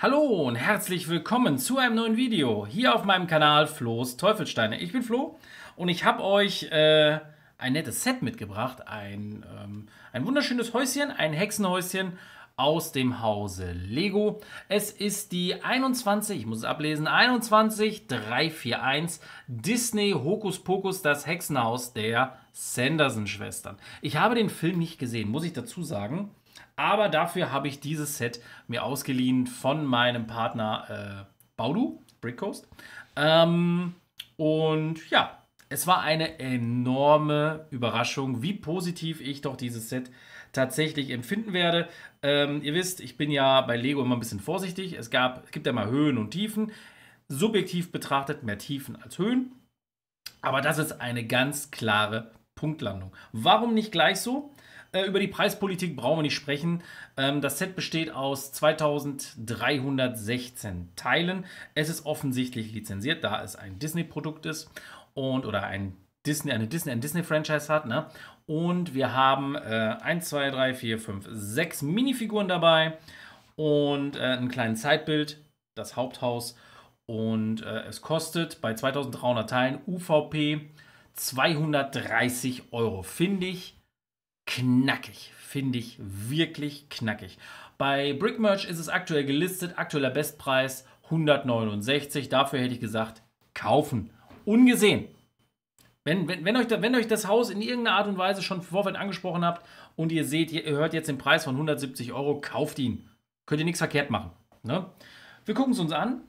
Hallo und herzlich willkommen zu einem neuen Video hier auf meinem Kanal Flo's Teufelsteine. Ich bin Flo und ich habe euch äh, ein nettes Set mitgebracht. Ein, ähm, ein wunderschönes Häuschen, ein Hexenhäuschen aus dem Hause Lego. Es ist die 21, ich muss es ablesen, 21341 Disney Hokus Pokus, das Hexenhaus der Sanderson-Schwestern. Ich habe den Film nicht gesehen, muss ich dazu sagen. Aber dafür habe ich dieses Set mir ausgeliehen von meinem Partner äh, Baudu, Brick Coast. Ähm, und ja, es war eine enorme Überraschung, wie positiv ich doch dieses Set tatsächlich empfinden werde. Ähm, ihr wisst, ich bin ja bei Lego immer ein bisschen vorsichtig. Es, gab, es gibt ja mal Höhen und Tiefen. Subjektiv betrachtet mehr Tiefen als Höhen. Aber das ist eine ganz klare Punktlandung. Warum nicht gleich so? Äh, über die Preispolitik brauchen wir nicht sprechen. Ähm, das Set besteht aus 2316 Teilen. Es ist offensichtlich lizenziert, da es ein Disney-Produkt ist und oder ein Disney, eine Disney, ein Disney-Franchise hat. Ne? Und wir haben äh, 1, 2, 3, 4, 5, 6 Minifiguren dabei und äh, einen kleinen Zeitbild, das Haupthaus. Und äh, es kostet bei 2300 Teilen UVP 230 Euro. Finde ich knackig. Finde ich wirklich knackig. Bei Brickmerch ist es aktuell gelistet, aktueller Bestpreis 169. Dafür hätte ich gesagt, kaufen. Ungesehen. Wenn, wenn, wenn, euch wenn euch das Haus in irgendeiner Art und Weise schon im Vorfeld angesprochen habt und ihr seht, ihr hört jetzt den Preis von 170 Euro, kauft ihn. Könnt ihr nichts verkehrt machen. Ne? Wir gucken es uns an.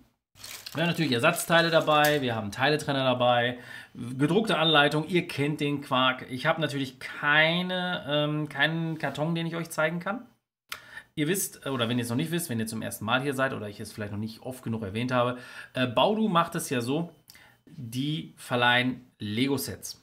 Wir haben natürlich Ersatzteile dabei, wir haben Teiletrenner dabei, gedruckte Anleitung, ihr kennt den Quark. Ich habe natürlich keine, ähm, keinen Karton, den ich euch zeigen kann. Ihr wisst, äh, oder wenn ihr es noch nicht wisst, wenn ihr zum ersten Mal hier seid oder ich es vielleicht noch nicht oft genug erwähnt habe, äh, Baudu macht es ja so, die verleihen Lego-Sets.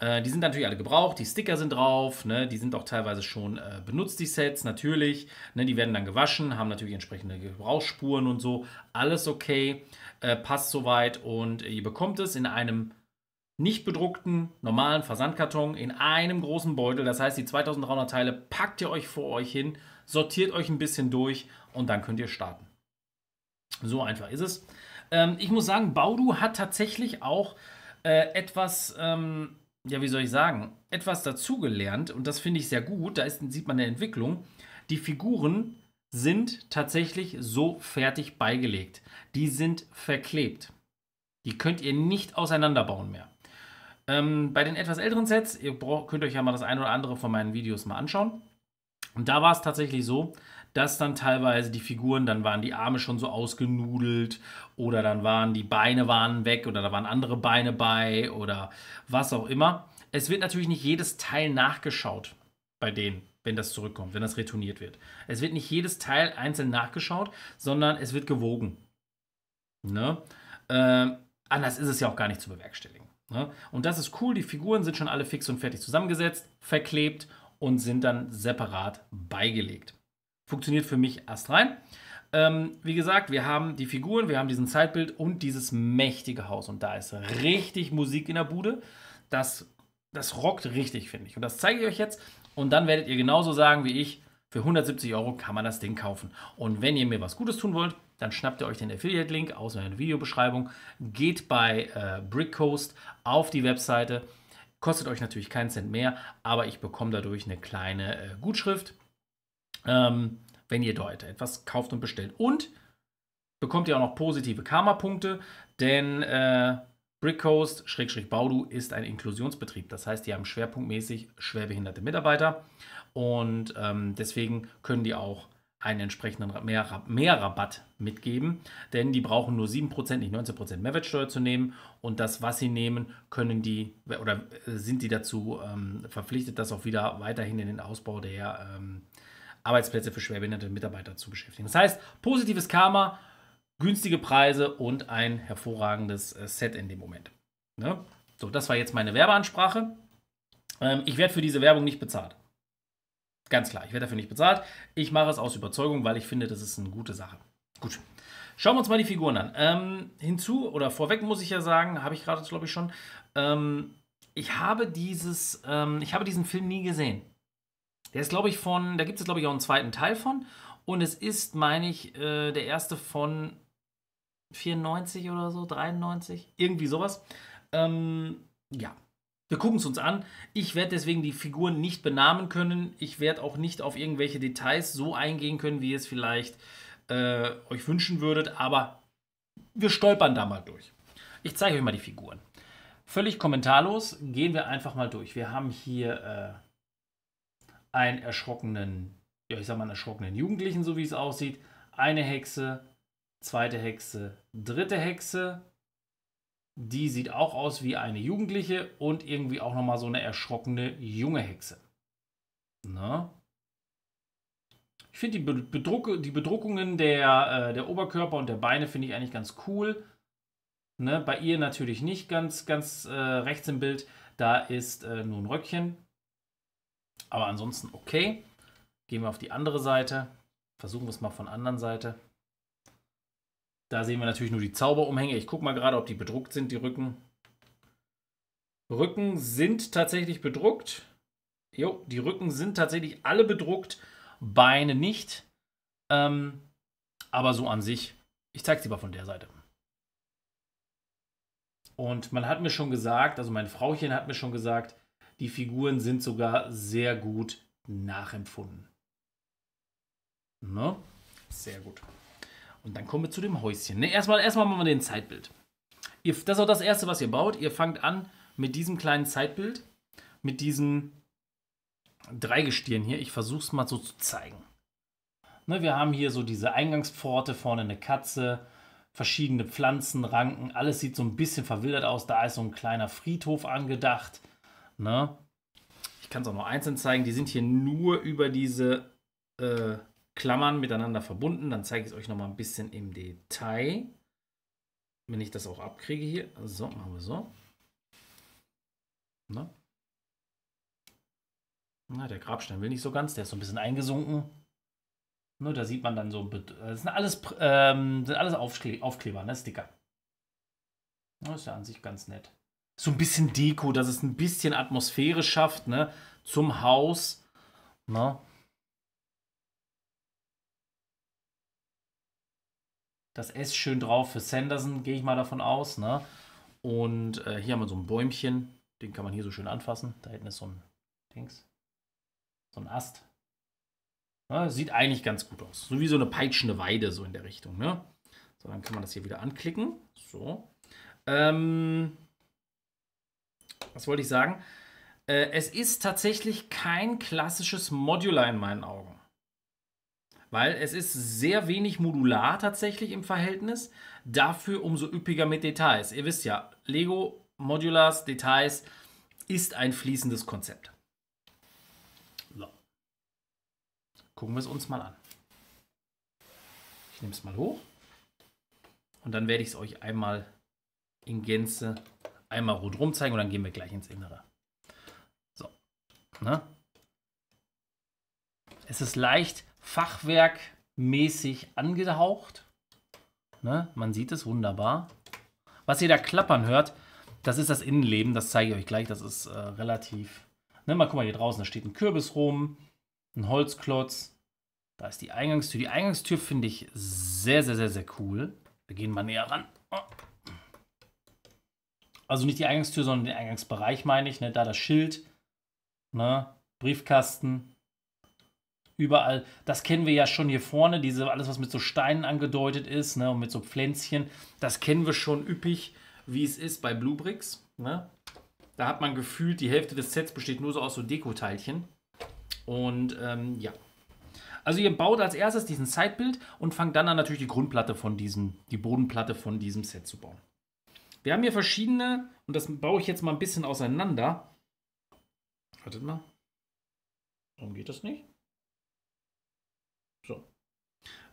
Äh, die sind natürlich alle gebraucht, die Sticker sind drauf, ne? die sind auch teilweise schon äh, benutzt, die Sets natürlich. Ne? Die werden dann gewaschen, haben natürlich entsprechende Gebrauchsspuren und so. Alles okay, äh, passt soweit und ihr bekommt es in einem nicht bedruckten, normalen Versandkarton, in einem großen Beutel. Das heißt, die 2300 Teile packt ihr euch vor euch hin, sortiert euch ein bisschen durch und dann könnt ihr starten. So einfach ist es. Ähm, ich muss sagen, Baudu hat tatsächlich auch äh, etwas ähm, ja, wie soll ich sagen, etwas dazugelernt und das finde ich sehr gut. Da ist, sieht man eine Entwicklung. Die Figuren sind tatsächlich so fertig beigelegt. Die sind verklebt. Die könnt ihr nicht auseinanderbauen mehr. Ähm, bei den etwas älteren Sets, ihr könnt euch ja mal das ein oder andere von meinen Videos mal anschauen. Und da war es tatsächlich so, dass dann teilweise die Figuren, dann waren die Arme schon so ausgenudelt oder dann waren die Beine waren weg oder da waren andere Beine bei oder was auch immer. Es wird natürlich nicht jedes Teil nachgeschaut bei denen, wenn das zurückkommt, wenn das retourniert wird. Es wird nicht jedes Teil einzeln nachgeschaut, sondern es wird gewogen. Ne? Äh, anders ist es ja auch gar nicht zu bewerkstelligen. Ne? Und das ist cool, die Figuren sind schon alle fix und fertig zusammengesetzt, verklebt und sind dann separat beigelegt funktioniert für mich astrein. Ähm, wie gesagt, wir haben die Figuren, wir haben diesen Zeitbild und dieses mächtige Haus. Und da ist richtig Musik in der Bude. Das, das rockt richtig, finde ich. Und das zeige ich euch jetzt. Und dann werdet ihr genauso sagen wie ich, für 170 Euro kann man das Ding kaufen. Und wenn ihr mir was Gutes tun wollt, dann schnappt ihr euch den Affiliate-Link aus meiner Videobeschreibung, geht bei äh, Coast auf die Webseite, kostet euch natürlich keinen Cent mehr, aber ich bekomme dadurch eine kleine äh, Gutschrift ähm, wenn ihr dort etwas kauft und bestellt. Und bekommt ihr auch noch positive Karma-Punkte, denn äh, Brickcoast Baudu ist ein Inklusionsbetrieb. Das heißt, die haben schwerpunktmäßig schwerbehinderte Mitarbeiter und ähm, deswegen können die auch einen entsprechenden mehr, mehr, Rabatt mitgeben, denn die brauchen nur 7%, nicht 19% Mehrwertsteuer zu nehmen und das, was sie nehmen, können die oder äh, sind die dazu ähm, verpflichtet, das auch wieder weiterhin in den Ausbau der ähm, Arbeitsplätze für schwerbehinderte Mitarbeiter zu beschäftigen. Das heißt, positives Karma, günstige Preise und ein hervorragendes äh, Set in dem Moment. Ne? So, das war jetzt meine Werbeansprache. Ähm, ich werde für diese Werbung nicht bezahlt. Ganz klar, ich werde dafür nicht bezahlt. Ich mache es aus Überzeugung, weil ich finde, das ist eine gute Sache. Gut. Schauen wir uns mal die Figuren an. Ähm, hinzu oder vorweg muss ich ja sagen, habe ich gerade, glaube ich, schon. Ähm, ich habe dieses, ähm, ich habe diesen Film nie gesehen. Der ist, glaube ich, von, da gibt es, glaube ich, auch einen zweiten Teil von. Und es ist, meine ich, äh, der erste von 94 oder so, 93, irgendwie sowas. Ähm, ja, wir gucken es uns an. Ich werde deswegen die Figuren nicht benamen können. Ich werde auch nicht auf irgendwelche Details so eingehen können, wie ihr es vielleicht äh, euch wünschen würdet. Aber wir stolpern da mal durch. Ich zeige euch mal die Figuren. Völlig kommentarlos gehen wir einfach mal durch. Wir haben hier. Äh, einen erschrockenen, ja, ich sag mal, einen erschrockenen Jugendlichen, so wie es aussieht, eine Hexe, zweite Hexe, dritte Hexe. Die sieht auch aus wie eine Jugendliche und irgendwie auch nochmal so eine erschrockene junge Hexe. Na? Ne? Ich finde die, Bedruck, die Bedruckungen der, äh, der Oberkörper und der Beine finde ich eigentlich ganz cool. Ne? Bei ihr natürlich nicht ganz, ganz äh, rechts im Bild. Da ist äh, nur ein Röckchen aber ansonsten okay. Gehen wir auf die andere Seite. Versuchen wir es mal von der anderen Seite. Da sehen wir natürlich nur die Zauberumhänge. Ich gucke mal gerade, ob die bedruckt sind, die Rücken. Rücken sind tatsächlich bedruckt. Jo, die Rücken sind tatsächlich alle bedruckt, Beine nicht. Ähm, aber so an sich. Ich zeige es lieber von der Seite. Und man hat mir schon gesagt, also mein Frauchen hat mir schon gesagt, die Figuren sind sogar sehr gut nachempfunden. Ne? Sehr gut. Und dann kommen wir zu dem Häuschen. Ne, erstmal, erstmal machen wir den Zeitbild. Ihr, das ist auch das Erste, was ihr baut. Ihr fangt an mit diesem kleinen Zeitbild, mit diesem Dreigestirn hier. Ich versuche es mal so zu zeigen. Ne, wir haben hier so diese Eingangspforte, vorne eine Katze, verschiedene Pflanzenranken. Alles sieht so ein bisschen verwildert aus. Da ist so ein kleiner Friedhof angedacht. Ne? Ich kann es auch noch einzeln zeigen. Die sind hier nur über diese äh, Klammern miteinander verbunden. Dann zeige ich es euch noch mal ein bisschen im Detail. Wenn ich das auch abkriege hier. So, machen wir so. Ne? Na, der Grabstein will nicht so ganz. Der ist so ein bisschen eingesunken. Ne, da sieht man dann so, das sind alles, ähm, sind alles Aufkleber, ne, Sticker. Das ne, ist ja an sich ganz nett so ein bisschen Deko, dass es ein bisschen Atmosphäre schafft, ne? Zum Haus. Ne? Das S schön drauf für Sanderson, gehe ich mal davon aus. Ne? Und äh, hier haben wir so ein Bäumchen, den kann man hier so schön anfassen. Da hinten ist so ein Dings, so ein Ast. Ne? Sieht eigentlich ganz gut aus. So wie so eine peitschende Weide, so in der Richtung. Ne? So, dann kann man das hier wieder anklicken. So. Ähm, was wollte ich sagen? Äh, es ist tatsächlich kein klassisches Modular in meinen Augen. Weil es ist sehr wenig modular tatsächlich im Verhältnis, dafür umso üppiger mit Details. Ihr wisst ja, Lego Modulars, Details ist ein fließendes Konzept. So. Gucken wir es uns mal an. Ich nehme es mal hoch und dann werde ich es euch einmal in Gänze einmal rundherum zeigen und dann gehen wir gleich ins Innere. So. Ne? Es ist leicht fachwerkmäßig angehaucht. Ne? Man sieht es wunderbar. Was ihr da klappern hört, das ist das Innenleben. Das zeige ich euch gleich. Das ist äh, relativ... Ne? Mal guck mal hier draußen. Da steht ein Kürbis rum, ein Holzklotz. Da ist die Eingangstür. Die Eingangstür finde ich sehr, sehr, sehr, sehr cool. Wir gehen mal näher ran. Oh. Also nicht die Eingangstür, sondern den Eingangsbereich meine ich. Ne? Da das Schild, ne? Briefkasten, überall. Das kennen wir ja schon hier vorne, diese, alles was mit so Steinen angedeutet ist ne? und mit so Pflänzchen. Das kennen wir schon üppig, wie es ist bei Blue Bricks. Ne? Da hat man gefühlt, die Hälfte des Sets besteht nur so aus so Dekoteilchen. Und ähm, ja. Also ihr baut als erstes diesen Zeitbild und fangt dann an natürlich die Grundplatte von diesem, die Bodenplatte von diesem Set zu bauen. Wir haben hier verschiedene, und das baue ich jetzt mal ein bisschen auseinander. Wartet mal. Warum geht das nicht? So.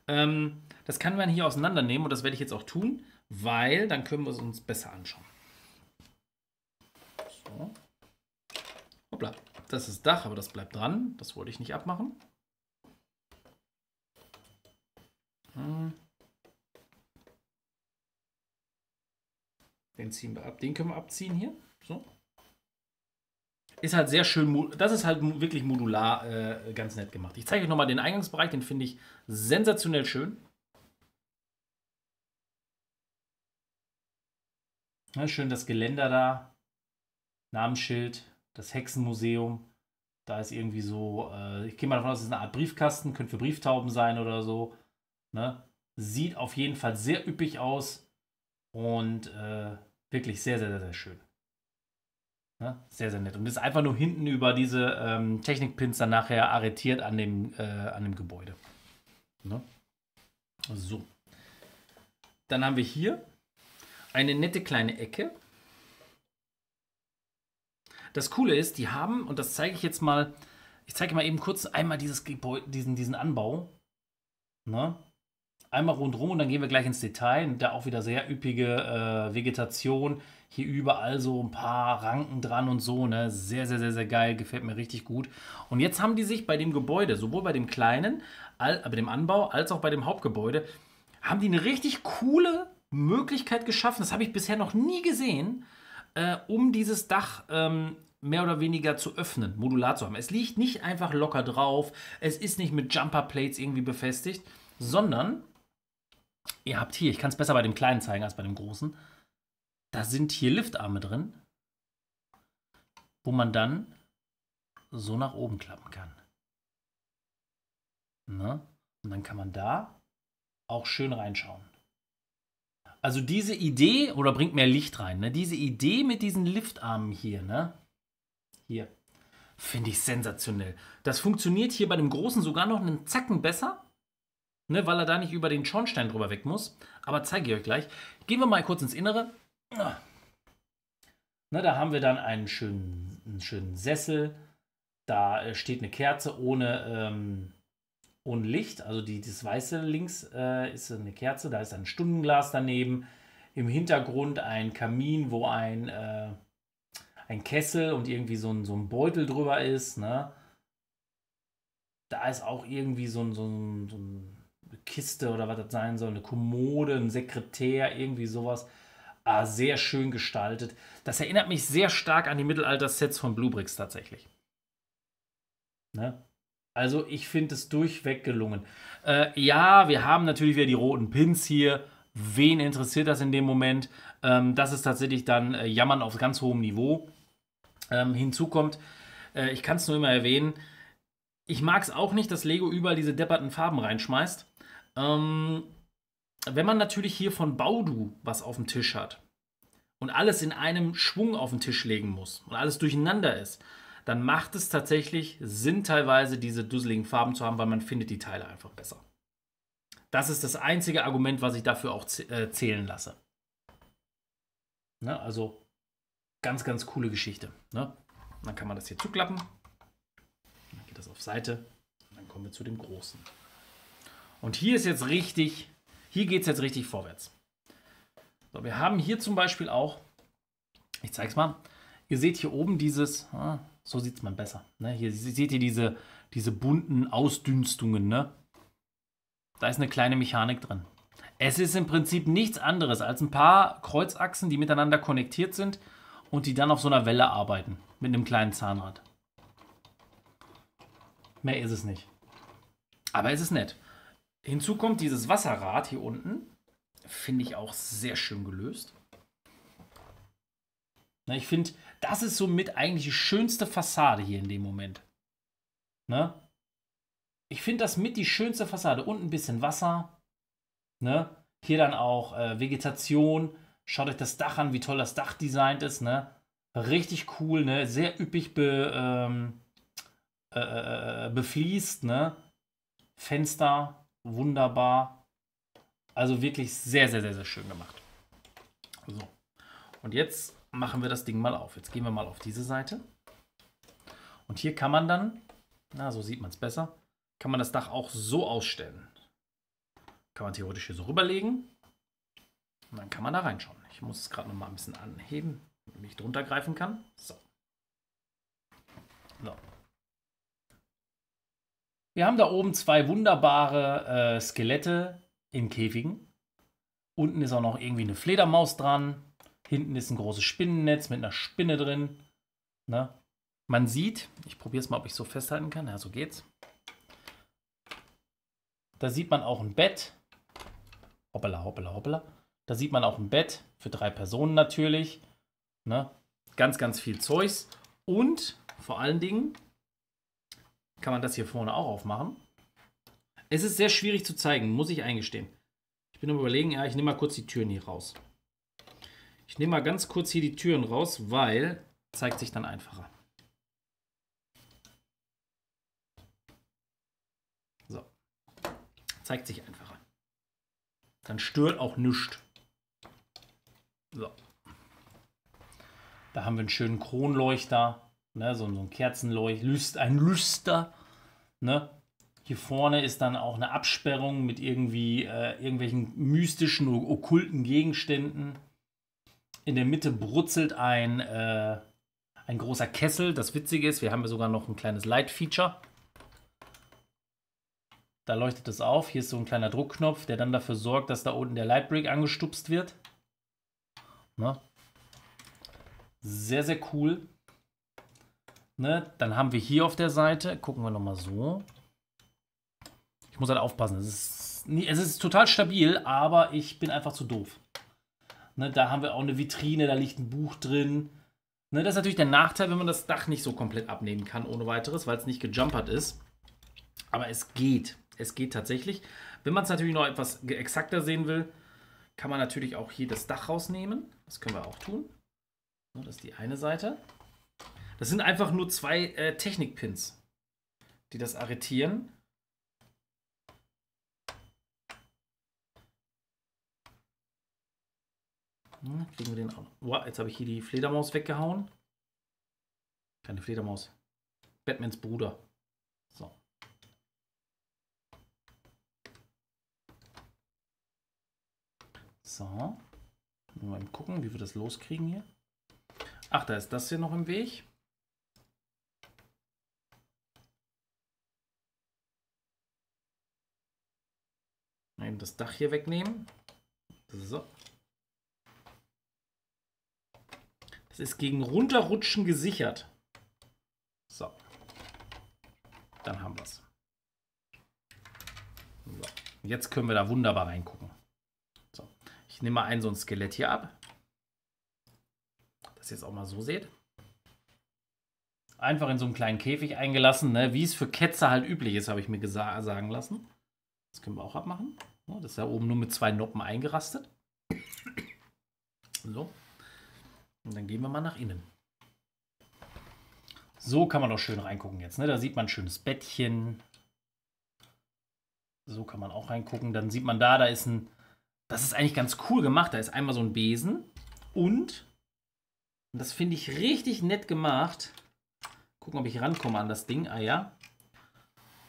Ähm, das kann man hier auseinandernehmen und das werde ich jetzt auch tun, weil dann können wir es uns besser anschauen. So. Hoppla. Das ist Dach, aber das bleibt dran. Das wollte ich nicht abmachen. Hm. Den ziehen wir ab. Den können wir abziehen hier. So. Ist halt sehr schön, das ist halt wirklich modular äh, ganz nett gemacht. Ich zeige euch nochmal den Eingangsbereich, den finde ich sensationell schön. Ja, schön das Geländer da, Namensschild, das Hexenmuseum. Da ist irgendwie so, äh, ich gehe mal davon aus, es ist eine Art Briefkasten, könnte für Brieftauben sein oder so. Ne? Sieht auf jeden Fall sehr üppig aus und äh, Wirklich sehr, sehr, sehr, sehr schön. Ja, ne? sehr, sehr nett. Und ist einfach nur hinten über diese ähm, Technikpins dann nachher arretiert an dem, äh, an dem Gebäude. Ne? So. Dann haben wir hier eine nette kleine Ecke. Das Coole ist, die haben, und das zeige ich jetzt mal, ich zeige mal eben kurz einmal dieses Gebäude, diesen, diesen Anbau. Ne? einmal rundherum und dann gehen wir gleich ins Detail. Da auch wieder sehr üppige äh, Vegetation. Hier überall so ein paar Ranken dran und so. Ne? Sehr, sehr, sehr, sehr geil. Gefällt mir richtig gut. Und jetzt haben die sich bei dem Gebäude, sowohl bei dem kleinen, all, bei dem Anbau, als auch bei dem Hauptgebäude, haben die eine richtig coole Möglichkeit geschaffen. Das habe ich bisher noch nie gesehen, äh, um dieses Dach ähm, mehr oder weniger zu öffnen, modular zu haben. Es liegt nicht einfach locker drauf, es ist nicht mit Jumper Plates irgendwie befestigt, sondern Ihr habt hier, ich kann es besser bei dem kleinen zeigen als bei dem großen. Da sind hier Liftarme drin, wo man dann so nach oben klappen kann. Ne? Und dann kann man da auch schön reinschauen. Also diese Idee, oder bringt mehr Licht rein, ne? diese Idee mit diesen Liftarmen hier, ne? hier, finde ich sensationell. Das funktioniert hier bei dem Großen sogar noch einen Zacken besser ne, weil er da nicht über den Schornstein drüber weg muss. Aber zeige ich euch gleich. Gehen wir mal kurz ins Innere. Ne, da haben wir dann einen schönen, einen schönen Sessel. Da äh, steht eine Kerze ohne, ähm, ohne Licht. Also die, das Weiße links äh, ist eine Kerze. Da ist ein Stundenglas daneben. Im Hintergrund ein Kamin, wo ein, äh, ein Kessel und irgendwie so ein, so ein Beutel drüber ist. Ne? Da ist auch irgendwie so ein, so ein, so ein Kiste oder was das sein soll, eine Kommode, ein Sekretär, irgendwie sowas. Ah, sehr schön gestaltet. Das erinnert mich sehr stark an die Mittelalter-Sets von Bluebricks tatsächlich. Ne? Also ich finde es durchweg gelungen. Äh, ja, wir haben natürlich wieder die roten Pins hier. Wen interessiert das in dem Moment? Ähm, das ist tatsächlich dann äh, Jammern auf ganz hohem Niveau. Ähm, hinzu kommt, äh, ich kann es nur immer erwähnen, ich mag es auch nicht, dass Lego überall diese depperten Farben reinschmeißt. Ähm, wenn man natürlich hier von Baudu was auf dem Tisch hat und alles in einem Schwung auf den Tisch legen muss und alles durcheinander ist, dann macht es tatsächlich Sinn, teilweise diese dusseligen Farben zu haben, weil man findet die Teile einfach besser. Das ist das einzige Argument, was ich dafür auch äh, zählen lasse. Ne? Also ganz, ganz coole Geschichte. Ne? Dann kann man das hier zuklappen. Dann geht das auf Seite. Dann kommen wir zu dem Großen. Und hier ist jetzt richtig, hier geht es jetzt richtig vorwärts. So, wir haben hier zum Beispiel auch, ich zeige es mal, ihr seht hier oben dieses, ah, so sieht es man besser. Ne? Hier seht ihr diese, diese bunten Ausdünstungen. Ne? Da ist eine kleine Mechanik drin. Es ist im Prinzip nichts anderes als ein paar Kreuzachsen, die miteinander konnektiert sind und die dann auf so einer Welle arbeiten mit einem kleinen Zahnrad. Mehr ist es nicht. Aber es ist nett. Hinzu kommt dieses Wasserrad hier unten. Finde ich auch sehr schön gelöst. Na, ich finde, das ist somit eigentlich die schönste Fassade hier in dem Moment. Ne? Ich finde das mit die schönste Fassade. Unten ein bisschen Wasser. Ne? Hier dann auch äh, Vegetation. Schaut euch das Dach an, wie toll das Dach designt ist. Ne? Richtig cool, ne? sehr üppig be, ähm, äh, äh, äh befließt. Ne? Fenster wunderbar. Also wirklich sehr, sehr, sehr, sehr schön gemacht. So. Und jetzt machen wir das Ding mal auf. Jetzt gehen wir mal auf diese Seite. Und hier kann man dann, na, so sieht man es besser, kann man das Dach auch so ausstellen. Kann man theoretisch hier so rüberlegen. Und dann kann man da reinschauen. Ich muss es gerade noch mal ein bisschen anheben, damit ich drunter greifen kann. So. So. Wir haben da oben zwei wunderbare äh, Skelette in Käfigen. Unten ist auch noch irgendwie eine Fledermaus dran. Hinten ist ein großes Spinnennetz mit einer Spinne drin. Ne? Man sieht, ich probiere es mal, ob ich so festhalten kann. Ja, so geht's. Da sieht man auch ein Bett. Hoppala, hoppala, hoppala. Da sieht man auch ein Bett für drei Personen natürlich. Ne? Ganz, ganz viel Zeugs. Und vor allen Dingen kann man das hier vorne auch aufmachen? Es ist sehr schwierig zu zeigen, muss ich eingestehen. Ich bin am überlegen, ja, ich nehme mal kurz die Türen hier raus. Ich nehme mal ganz kurz hier die Türen raus, weil zeigt sich dann einfacher. So. Zeigt sich einfacher. Dann stört auch nichts. So. Da haben wir einen schönen Kronleuchter. Ne, so, so ein Kerzenleucht, ein Lüster. Ne? Hier vorne ist dann auch eine Absperrung mit irgendwie äh, irgendwelchen mystischen, okkulten Gegenständen. In der Mitte brutzelt ein, äh, ein großer Kessel. Das Witzige ist, wir haben sogar noch ein kleines Light-Feature. Da leuchtet es auf. Hier ist so ein kleiner Druckknopf, der dann dafür sorgt, dass da unten der Lightbrick angestupst wird. Ne? Sehr, sehr cool. Ne? Dann haben wir hier auf der Seite, gucken wir nochmal so. Ich muss halt aufpassen. Es ist, nie, es ist total stabil, aber ich bin einfach zu doof. Ne? Da haben wir auch eine Vitrine, da liegt ein Buch drin. Ne? Das ist natürlich der Nachteil, wenn man das Dach nicht so komplett abnehmen kann, ohne weiteres, weil es nicht gejumpert ist. Aber es geht. Es geht tatsächlich. Wenn man es natürlich noch etwas exakter sehen will, kann man natürlich auch hier das Dach rausnehmen. Das können wir auch tun. Das ist die eine Seite. Das sind einfach nur zwei äh, Technikpins, die das arretieren. Hm, kriegen wir den auch. Wow, jetzt habe ich hier die Fledermaus weggehauen. Keine Fledermaus. Batmans Bruder. So. So. Mal gucken, wie wir das loskriegen hier. Ach, da ist das hier noch im Weg. Eben das Dach hier wegnehmen. So. Das ist gegen Runterrutschen gesichert. So. Dann haben wir es. So. Jetzt können wir da wunderbar reingucken. So. Ich nehme mal ein so ein Skelett hier ab. Dass ihr es auch mal so seht. Einfach in so einem kleinen Käfig eingelassen, ne? wie es für Ketzer halt üblich ist, habe ich mir sagen lassen. Das können wir auch abmachen. Das ist ja oben nur mit zwei Noppen eingerastet. So. Und dann gehen wir mal nach innen. So kann man doch schön reingucken jetzt. Ne? Da sieht man ein schönes Bettchen. So kann man auch reingucken. Dann sieht man da, da ist ein. Das ist eigentlich ganz cool gemacht. Da ist einmal so ein Besen und. Und das finde ich richtig nett gemacht. Gucken, ob ich rankomme an das Ding. Ah ja.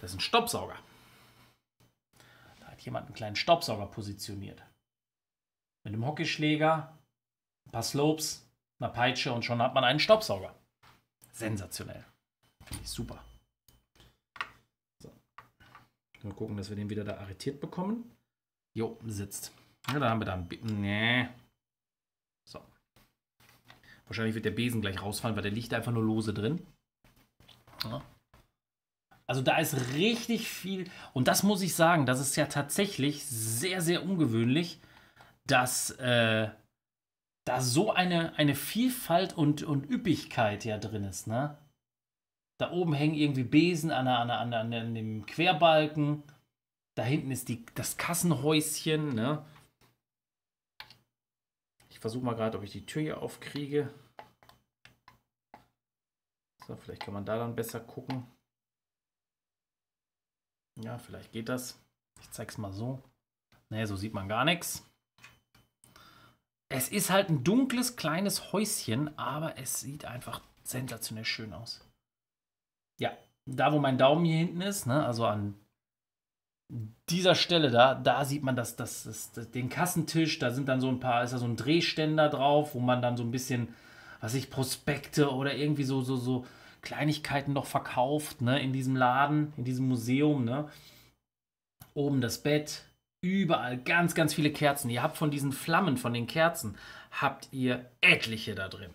Das ist ein Stoppsauger jemand einen kleinen Staubsauger positioniert. Mit einem Hockeyschläger, ein paar Slopes, einer Peitsche und schon hat man einen Staubsauger. Sensationell. Finde ich super. So. Mal gucken, dass wir den wieder da arretiert bekommen. Jo, sitzt. Ja, dann haben wir da einen. nee. So. Wahrscheinlich wird der Besen gleich rausfallen, weil der liegt einfach nur lose drin. Ja. Also da ist richtig viel. Und das muss ich sagen, das ist ja tatsächlich sehr, sehr ungewöhnlich, dass äh, da so eine, eine Vielfalt und, und Üppigkeit ja drin ist. Ne? Da oben hängen irgendwie Besen an, an, an, an, dem Querbalken. Da hinten ist die, das Kassenhäuschen. Ne? Ich versuche mal gerade, ob ich die Tür hier aufkriege. So, vielleicht kann man da dann besser gucken. Ja, vielleicht geht das. Ich zeig's mal so. Ne, so sieht man gar nichts. Es ist halt ein dunkles, kleines Häuschen, aber es sieht einfach sensationell schön aus. Ja, da wo mein Daumen hier hinten ist, ne, also an dieser Stelle da, da sieht man das, das, das, das, den Kassentisch, da sind dann so ein paar, ist da so ein Drehständer drauf, wo man dann so ein bisschen, was ich, Prospekte oder irgendwie so, so, so Kleinigkeiten noch verkauft, ne, in diesem Laden, in diesem Museum, ne. Oben das Bett, überall ganz, ganz viele Kerzen. Ihr habt von diesen Flammen, von den Kerzen, habt ihr etliche da drin.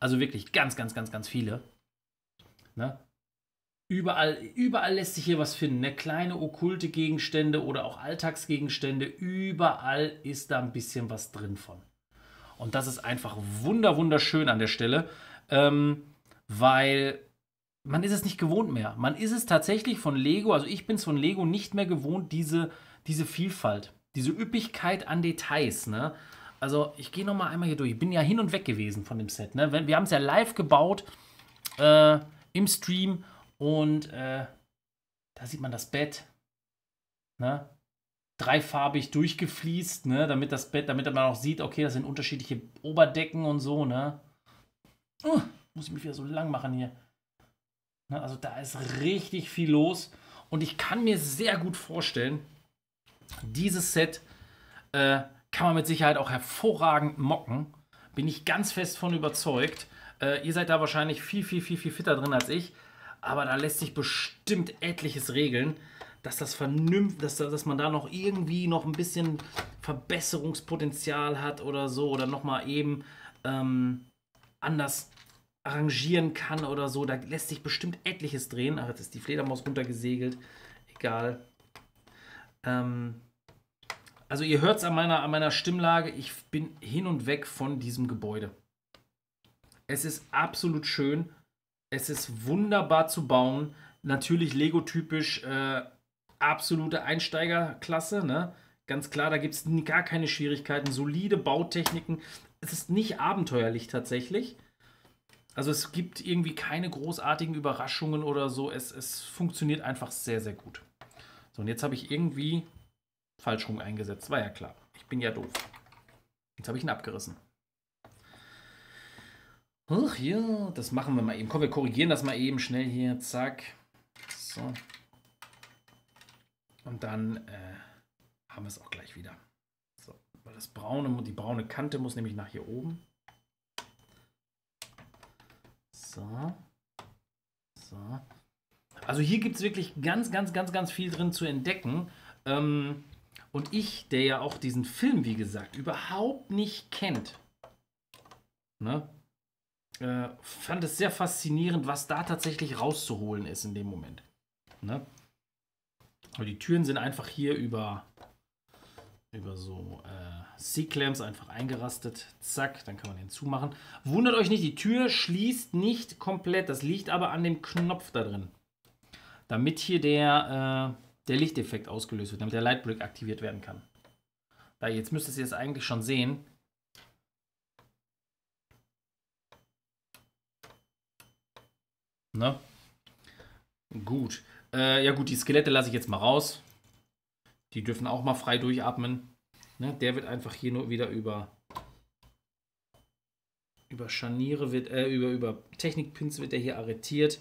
Also wirklich ganz, ganz, ganz, ganz viele. Ne? Überall, überall lässt sich hier was finden. Ne? Kleine okkulte Gegenstände oder auch Alltagsgegenstände. Überall ist da ein bisschen was drin von. Und das ist einfach wunder, wunderschön an der Stelle, ähm, weil man ist es nicht gewohnt mehr. Man ist es tatsächlich von Lego, also ich bin es von Lego nicht mehr gewohnt, diese, diese Vielfalt, diese Üppigkeit an Details. Ne? Also ich gehe nochmal einmal hier durch. Ich bin ja hin und weg gewesen von dem Set. Ne? Wir haben es ja live gebaut äh, im Stream und äh, da sieht man das Bett. Ne? Dreifarbig durchgefließt, ne? damit das Bett, damit man auch sieht, okay, das sind unterschiedliche Oberdecken und so. Ne? Uh, muss ich mich wieder so lang machen hier. Ne, also da ist richtig viel los und ich kann mir sehr gut vorstellen, dieses Set äh, kann man mit Sicherheit auch hervorragend mocken. Bin ich ganz fest von überzeugt. Äh, ihr seid da wahrscheinlich viel, viel, viel, viel fitter drin als ich. Aber da lässt sich bestimmt etliches regeln, dass das vernünft, dass, dass man da noch irgendwie noch ein bisschen Verbesserungspotenzial hat oder so. Oder nochmal eben ähm, anders arrangieren kann oder so. Da lässt sich bestimmt etliches drehen. Ach, jetzt ist die Fledermaus runtergesegelt. Egal. Ähm, also ihr hört es an meiner, an meiner Stimmlage. Ich bin hin und weg von diesem Gebäude. Es ist absolut schön. Es ist wunderbar zu bauen. Natürlich Lego-typisch äh, absolute Einsteigerklasse. Ne? Ganz klar, da gibt es gar keine Schwierigkeiten. Solide Bautechniken. Es ist nicht abenteuerlich tatsächlich. Also es gibt irgendwie keine großartigen Überraschungen oder so. Es, es funktioniert einfach sehr, sehr gut. So, und jetzt habe ich irgendwie falsch rum eingesetzt. War ja klar. Ich bin ja doof. Jetzt habe ich ihn abgerissen. Ach ja, das machen wir mal eben. Komm, wir korrigieren das mal eben schnell hier. Zack. So. Und dann äh, haben wir es auch gleich wieder. So, weil das braune, die braune Kante muss nämlich nach hier oben. So. So. Also hier gibt es wirklich ganz, ganz, ganz, ganz viel drin zu entdecken. Ähm, und ich, der ja auch diesen Film, wie gesagt, überhaupt nicht kennt, ne, äh, fand es sehr faszinierend, was da tatsächlich rauszuholen ist in dem Moment. Ne? Aber die Türen sind einfach hier über über so äh, C-Clamps einfach eingerastet. Zack, dann kann man den zumachen. Wundert euch nicht, die Tür schließt nicht komplett. Das liegt aber an dem Knopf da drin. Damit hier der, äh, der Lichteffekt ausgelöst wird, damit der Lightbrick aktiviert werden kann. Da, jetzt müsstest ihr es eigentlich schon sehen. Ne? Gut. Äh, ja gut, die Skelette lasse ich jetzt mal raus. Die dürfen auch mal frei durchatmen. Ne? Der wird einfach hier nur wieder über über Scharniere wird, äh, über, über Technikpins wird er hier arretiert.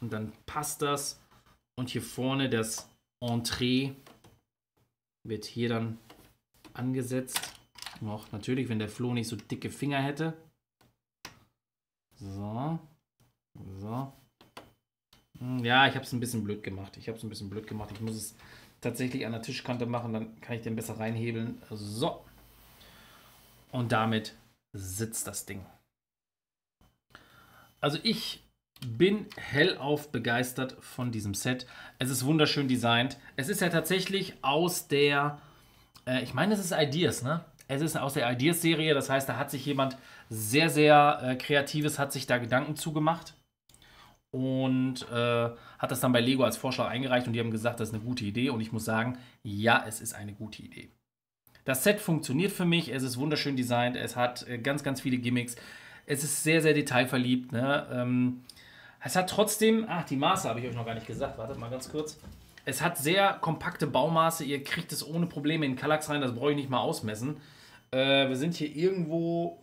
Und dann passt das. Und hier vorne das Entree wird hier dann angesetzt. Noch natürlich, wenn der Flo nicht so dicke Finger hätte. So. So. Hm, ja, ich habe es ein bisschen blöd gemacht. Ich habe es ein bisschen blöd gemacht. Ich muss es tatsächlich an der Tischkante machen, dann kann ich den besser reinhebeln. So. Und damit sitzt das Ding. Also ich bin hellauf begeistert von diesem Set. Es ist wunderschön designt. Es ist ja tatsächlich aus der, äh, ich meine, es ist Ideas, ne? Es ist aus der Ideas-Serie, das heißt, da hat sich jemand sehr, sehr äh, Kreatives, hat sich da Gedanken zugemacht und äh, hat das dann bei Lego als Vorschlag eingereicht und die haben gesagt, das ist eine gute Idee und ich muss sagen, ja, es ist eine gute Idee. Das Set funktioniert für mich, es ist wunderschön designt, es hat äh, ganz, ganz viele Gimmicks, es ist sehr, sehr detailverliebt. Ne? Ähm, es hat trotzdem, ach, die Maße habe ich euch noch gar nicht gesagt, wartet mal ganz kurz. Es hat sehr kompakte Baumaße, ihr kriegt es ohne Probleme in Kallax rein, das brauche ich nicht mal ausmessen. Äh, wir sind hier irgendwo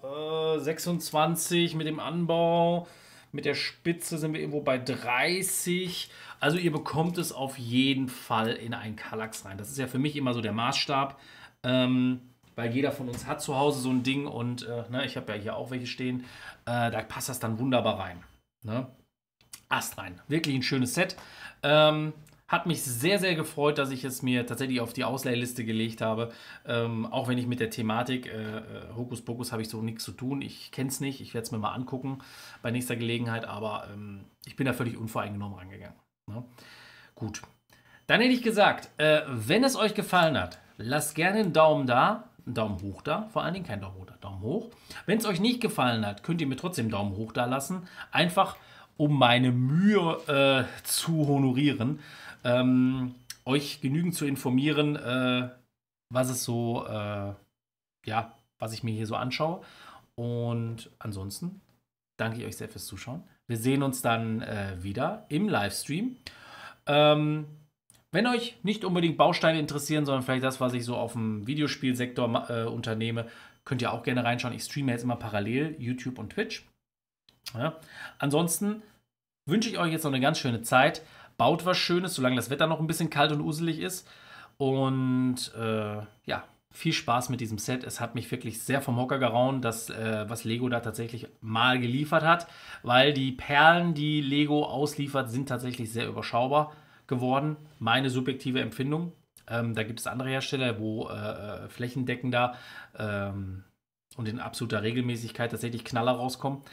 äh, 26 mit dem Anbau, mit der Spitze sind wir irgendwo bei 30. Also ihr bekommt es auf jeden Fall in einen Kallax rein. Das ist ja für mich immer so der Maßstab. Ähm, weil jeder von uns hat zu Hause so ein Ding und äh, ne, ich habe ja hier auch welche stehen. Äh, da passt das dann wunderbar rein. Ne? Ast rein. Wirklich ein schönes Set. Ähm, hat mich sehr, sehr gefreut, dass ich es mir tatsächlich auf die Ausleihliste gelegt habe. Ähm, auch wenn ich mit der Thematik äh, äh Hokus Pokus habe ich so nichts zu tun. Ich kenne es nicht. Ich werde es mir mal angucken bei nächster Gelegenheit. Aber ähm, ich bin da völlig unvoreingenommen rangegangen. Ne? Gut. Dann hätte ich gesagt, äh, wenn es euch gefallen hat, lasst gerne einen Daumen da, einen Daumen hoch da, vor allen Dingen kein Daumen hoch da, Daumen hoch. Wenn es euch nicht gefallen hat, könnt ihr mir trotzdem einen Daumen hoch da lassen, einfach um meine Mühe äh, zu honorieren ähm, euch genügend zu informieren, äh, was es so, äh, ja, was ich mir hier so anschaue. Und ansonsten danke ich euch sehr fürs Zuschauen. Wir sehen uns dann äh, wieder im Livestream. Ähm, wenn euch nicht unbedingt Bausteine interessieren, sondern vielleicht das, was ich so auf dem Videospielsektor äh, unternehme, könnt ihr auch gerne reinschauen. Ich streame jetzt immer parallel YouTube und Twitch. Ja. Ansonsten wünsche ich euch jetzt noch eine ganz schöne Zeit baut was Schönes, solange das Wetter noch ein bisschen kalt und uselig ist. Und äh, ja, viel Spaß mit diesem Set. Es hat mich wirklich sehr vom Hocker gerauen, dass, äh, was Lego da tatsächlich mal geliefert hat, weil die Perlen, die Lego ausliefert, sind tatsächlich sehr überschaubar geworden. Meine subjektive Empfindung. Ähm, da gibt es andere Hersteller, wo äh, äh flächendeckender ähm, und in absoluter Regelmäßigkeit tatsächlich Knaller rauskommen.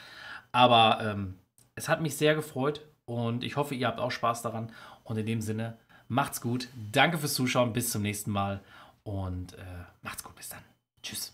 Aber ähm, es hat mich sehr gefreut und ich hoffe, ihr habt auch Spaß daran. Und in dem Sinne, macht's gut. Danke fürs Zuschauen. Bis zum nächsten Mal. Und äh, macht's gut. Bis dann. Tschüss.